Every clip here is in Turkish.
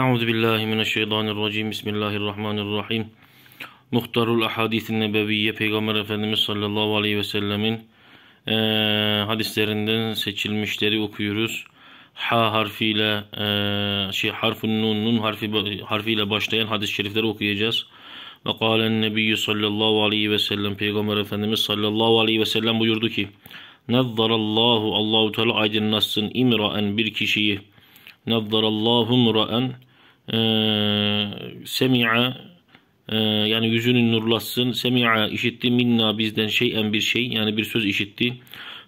Euzu billahi mineşşeytanirracim. Bismillahirrahmanirrahim. Muhtarul ahadisin nebeviye Peygamber Efendimiz sallallahu aleyhi ve sellemin e, hadislerinden seçilmişleri okuyoruz. Ha harfiyle e, şey harfun nun nun harfi harfiyle başlayan hadis-i şerifleri okuyacağız. Ve kâlen nebiyyü sallallahu aleyhi ve sellem Peygamber Efendimiz sallallahu aleyhi ve sellem buyurdu ki Nezzarallahu Allahu Teala aydınlatsın imraen bir kişiyi Nazarallahu muraen e, semi'a e, yani yüzünü nurlatsın. Semi'a işitti minna bizden şeyen bir şey yani bir söz işitti.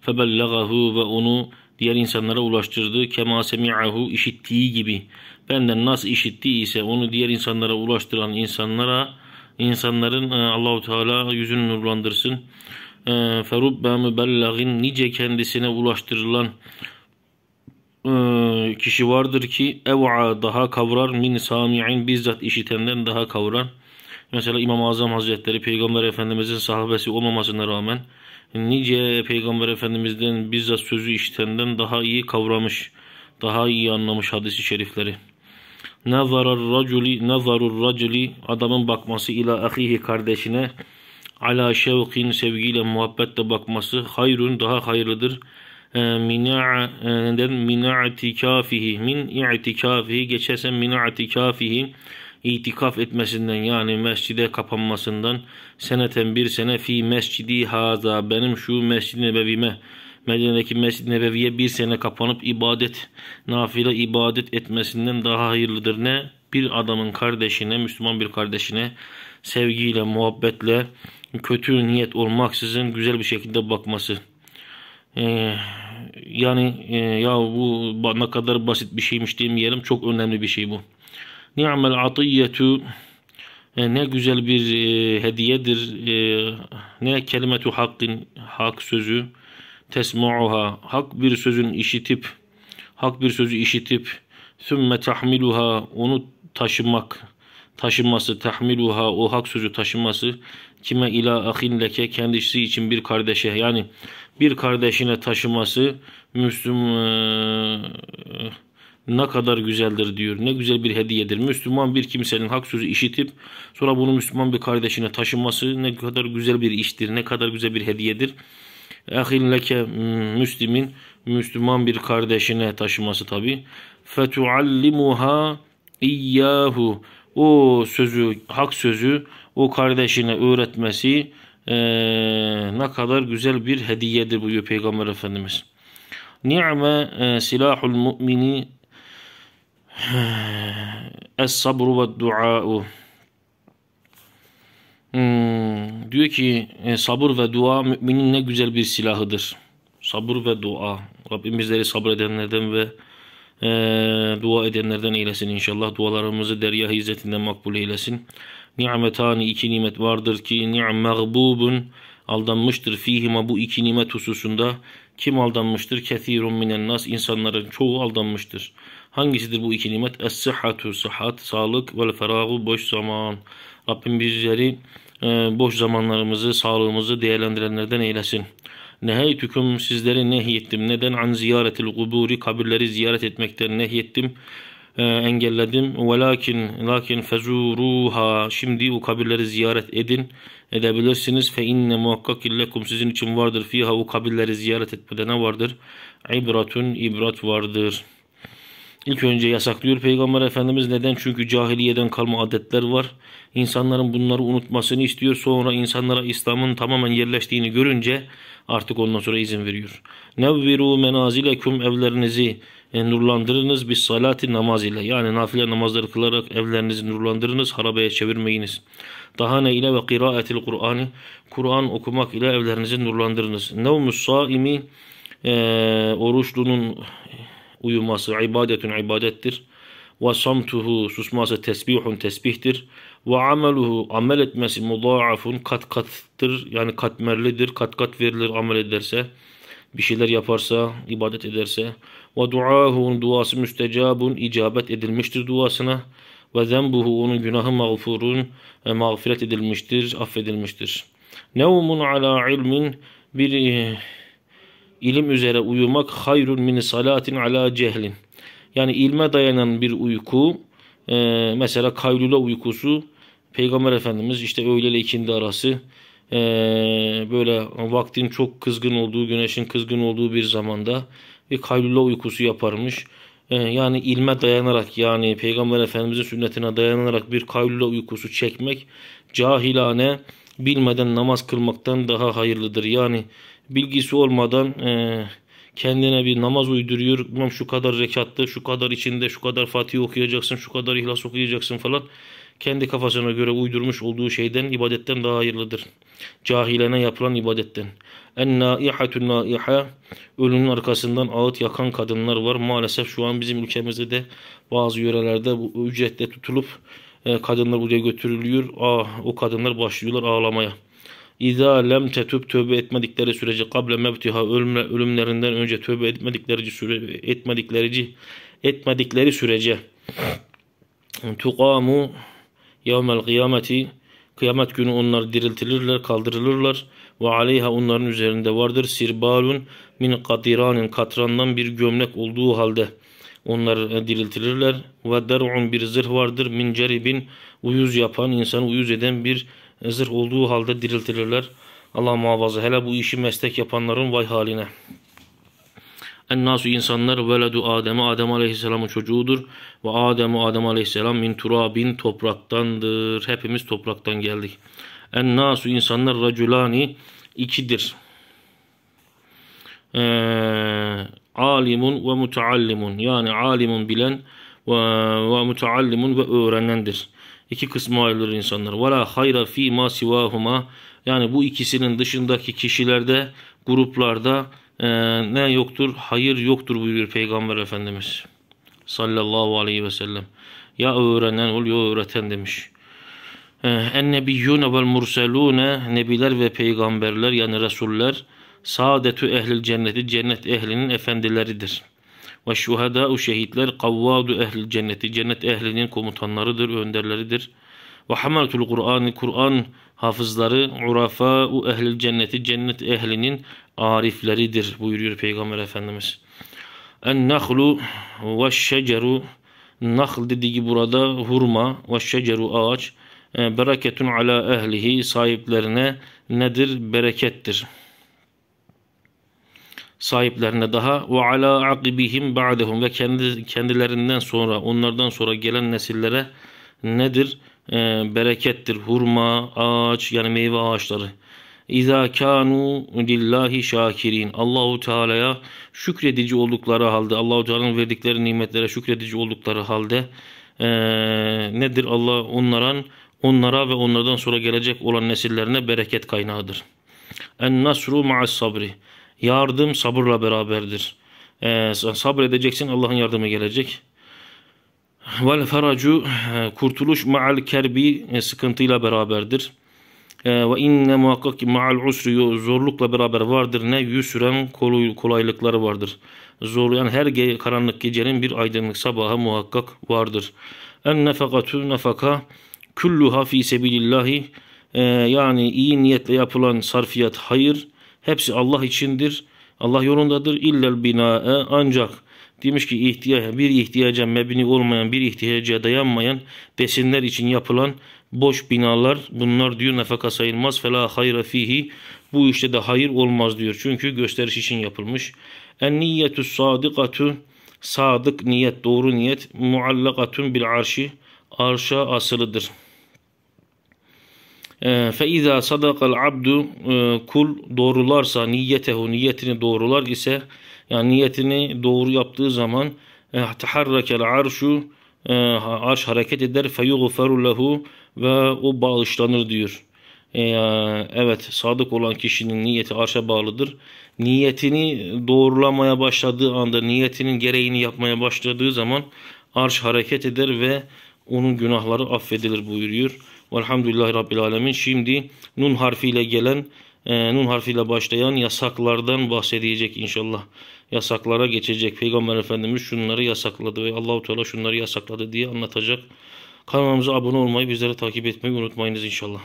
Febellagahu ve onu diğer insanlara ulaştırdı. Kema semi'ahu işittiği gibi. Benden nasıl işitti ise onu diğer insanlara ulaştıran insanlara insanların e, Allahu Teala yüzünü nurlandırsın. Ferubbe mübellagin nice kendisine ulaştırılan ee, kişi vardır ki ev'a daha kavrar min sami'in bizzat işitenden daha kavrar. Mesela İmam-ı Azam Hazretleri Peygamber Efendimizin sahabesi olmamasına rağmen nice Peygamber Efendimizden bizzat sözü işitenden daha iyi kavramış, daha iyi anlamış hadisi şerifleri. Nazarar raculi, nazarur raculi adamın bakması ila ahihi kardeşine ala şevkin sevgiyle muhabbetle bakması hayrun daha hayırlıdır ee, mina'den e, mina itikafihi min itikafihi geçersen mina itikafihi itikaf etmesinden yani mescide kapanmasından seneten bir sene fi mescidi haza benim şu mescid nebevime Medine'deki Mescid-i Nebevi'ye bir sene kapanıp ibadet, nafile ibadet etmesinden daha hayırlıdır ne? Bir adamın kardeşine, Müslüman bir kardeşine sevgiyle, muhabbetle, kötü niyet olmaksızın güzel bir şekilde bakması. Ee, yani e, ya bu ne kadar basit bir şeymiş demeyelim. Çok önemli bir şey bu. Ni'mel atiyyetu e, ne güzel bir e, hediyedir. E, ne kelimetu hakkın hak sözü tesma'uha hak bir sözün işitip hak bir sözü işitip sümme tahmiluha onu taşımak taşınması, tahmiluha o hak sözü taşınması kime ila ahin leke kendisi için bir kardeşe yani bir kardeşine taşıması Müslüm e, ne kadar güzeldir diyor. Ne güzel bir hediyedir. Müslüman bir kimsenin hak sözü işitip sonra bunu Müslüman bir kardeşine taşıması ne kadar güzel bir iştir. Ne kadar güzel bir hediyedir. Ahin leke Müslümin Müslüman bir kardeşine taşıması tabi. Fetuallimuha iyyahu o sözü, hak sözü o kardeşine öğretmesi e, ne kadar güzel bir hediyedir buyuruyor Peygamber Efendimiz. Ni'me e, silahul mu'mini e, es sabru ve dua'u hmm, diyor ki e, sabır ve dua müminin ne güzel bir silahıdır. Sabır ve dua. Rabbimizleri bizleri sabredenlerden ve ee, dua edenlerden eylesin inşallah. Dualarımızı derya izzetinden makbul eylesin. Ni'metani iki nimet vardır ki ni'm mağbubun aldanmıştır fihima bu iki nimet hususunda. Kim aldanmıştır? Kethirun minen nas insanların çoğu aldanmıştır. Hangisidir bu iki nimet? Es-sıhhatu sıhhat, sağlık ve feragu boş zaman. Rabbim bizleri e, boş zamanlarımızı, sağlığımızı değerlendirenlerden eylesin. Neheytüküm sizleri nehyettim. Neden? An ziyaretil kuburi kabirleri ziyaret etmekten nehyettim. E, engelledim. Velakin lakin fezuruha şimdi bu kabirleri ziyaret edin edebilirsiniz. Fe inne muhakkak illekum sizin için vardır fiha bu kabirleri ziyaret etmede ne vardır? İbratun ibrat vardır.'' İlk önce yasaklıyor Peygamber Efendimiz. Neden? Çünkü cahiliyeden kalma adetler var. İnsanların bunları unutmasını istiyor. Sonra insanlara İslam'ın tamamen yerleştiğini görünce artık ondan sonra izin veriyor. Nevviru menazilekum evlerinizi nurlandırınız bir salati namaz ile. Yani nafile namazları kılarak evlerinizi nurlandırınız, harabeye çevirmeyiniz. Dahane ile ve kıraatil Kur'an'ı Kur'an okumak ile evlerinizi nurlandırınız. Nevmus saimi e, oruçlunun uyuması ibadetun ibadettir. Ve samtuhu susması tesbihun tesbihtir. Ve ameluhu amel etmesi mudaafun kat kattır. Yani katmerlidir. Kat kat verilir amel ederse. Bir şeyler yaparsa, ibadet ederse. Ve duahun duası müstecabun icabet edilmiştir duasına. Ve zembuhu onun günahı mağfurun e, mağfiret edilmiştir, affedilmiştir. Nevmun ala ilmin bir ilim üzere uyumak hayrun min salatin ala cehlin. Yani ilme dayanan bir uyku e, mesela kaylula uykusu Peygamber Efendimiz işte öğle ile ikindi arası e, böyle vaktin çok kızgın olduğu güneşin kızgın olduğu bir zamanda bir kaylula uykusu yaparmış. E, yani ilme dayanarak yani Peygamber Efendimizin sünnetine dayanarak bir kaylula uykusu çekmek cahilane bilmeden namaz kılmaktan daha hayırlıdır. Yani bilgisi olmadan e, kendine bir namaz uyduruyor. Bilmem şu kadar rekattı, şu kadar içinde, şu kadar Fatih okuyacaksın, şu kadar İhlas okuyacaksın falan. Kendi kafasına göre uydurmuş olduğu şeyden, ibadetten daha hayırlıdır. Cahilene yapılan ibadetten. En naihatun naiha ölünün arkasından ağıt yakan kadınlar var. Maalesef şu an bizim ülkemizde de bazı yörelerde bu ücretle tutulup e, kadınlar buraya götürülüyor. Aa, ah, o kadınlar başlıyorlar ağlamaya. İza lem tetüb tövbe etmedikleri sürece kable mevtiha ölümlerinden önce tövbe etmedikleri süre, etmedikleri etmedikleri sürece tukamu yevmel kıyameti kıyamet günü onlar diriltilirler kaldırılırlar ve aleyha onların üzerinde vardır sirbalun min katiranin katrandan bir gömlek olduğu halde onlar e, diriltilirler ve der'un bir zırh vardır min ceribin uyuz yapan insanı uyuz eden bir zırh olduğu halde diriltilirler. Allah muhafaza. Hele bu işi meslek yapanların vay haline. En nasu insanlar veledu Adem'e Adem Aleyhisselam'ın çocuğudur ve Adem'e Adem Aleyhisselam min turabin topraktandır. Hepimiz topraktan geldik. En nasu insanlar raculani ikidir. Ee, alimun ve muteallimun yani alimun bilen ve, ve muteallimun ve öğrenendir. İki kısmı ayrılır insanlar. Vela hayra fi ma sivahuma. Yani bu ikisinin dışındaki kişilerde, gruplarda e, ne yoktur? Hayır yoktur buyuruyor Peygamber Efendimiz. Sallallahu aleyhi ve sellem. Ya öğrenen ol ya öğreten demiş. E, en nebiyyune vel murselune nebiler ve peygamberler yani resuller saadetü ehlil cenneti cennet ehlinin efendileridir.'' Ve şuhada şehitler kavvadu ehli cenneti cennet ehlinin komutanlarıdır, önderleridir. Ve hamaratul Kur'an'ı Kur'an hafızları urafa'u ehli cenneti cennet ehlinin arifleridir buyuruyor Peygamber Efendimiz. En nahlu ve şeceru nahl dediği burada hurma ve şeceru ağaç e, bereketun ala ehlihi sahiplerine nedir? Berekettir sahiplerine daha ve ala akibihim ba'dehum ve kendi kendilerinden sonra onlardan sonra gelen nesillere nedir? E, berekettir. Hurma, ağaç yani meyve ağaçları. İza kanu lillahi şakirin. Allahu Teala'ya şükredici oldukları halde, Allahu Teala'nın verdikleri nimetlere şükredici oldukları halde e, nedir Allah onların onlara ve onlardan sonra gelecek olan nesillerine bereket kaynağıdır. En nasru ma'as sabri. Yardım sabırla beraberdir. E, sabredeceksin Allah'ın yardımı gelecek. Vel feracu e, kurtuluş ma'al kerbi e, sıkıntıyla beraberdir. Ee, ve inne muhakkak ma'al usri zorlukla beraber vardır. Ne yüsüren kolaylıkları vardır. Zorlayan her ge karanlık gecenin bir aydınlık sabaha muhakkak vardır. En nefakatü nefaka külluha fi sebilillahi ee, yani iyi niyetle yapılan sarfiyat hayır Hepsi Allah içindir. Allah yolundadır. İllel binae ancak demiş ki ihtiyaca bir ihtiyaca mebni olmayan bir ihtiyaca dayanmayan besinler için yapılan boş binalar bunlar diyor nefaka sayılmaz fela hayra fihi bu işte de hayır olmaz diyor. Çünkü gösteriş için yapılmış. En niyetü sadikatu sadık niyet doğru niyet muallakatun bil arşi arşa asılıdır. فَاِذَا صَدَقَ الْعَبْدُ Kul doğrularsa niyetehu niyetini doğrular ise yani niyetini doğru yaptığı zaman تَحَرَّكَ e, الْعَرْشُ e, Arş hareket eder فَيُغْفَرُ lehu ve o bağışlanır diyor. E, evet sadık olan kişinin niyeti arşa bağlıdır. Niyetini doğrulamaya başladığı anda niyetinin gereğini yapmaya başladığı zaman arş hareket eder ve onun günahları affedilir buyuruyor. Velhamdülillahi Rabbil Alemin. Şimdi nun harfiyle gelen, e, nun harfiyle başlayan yasaklardan bahsedecek inşallah. Yasaklara geçecek. Peygamber Efendimiz şunları yasakladı ve Allahu Teala şunları yasakladı diye anlatacak. Kanalımıza abone olmayı, bizleri takip etmeyi unutmayınız inşallah.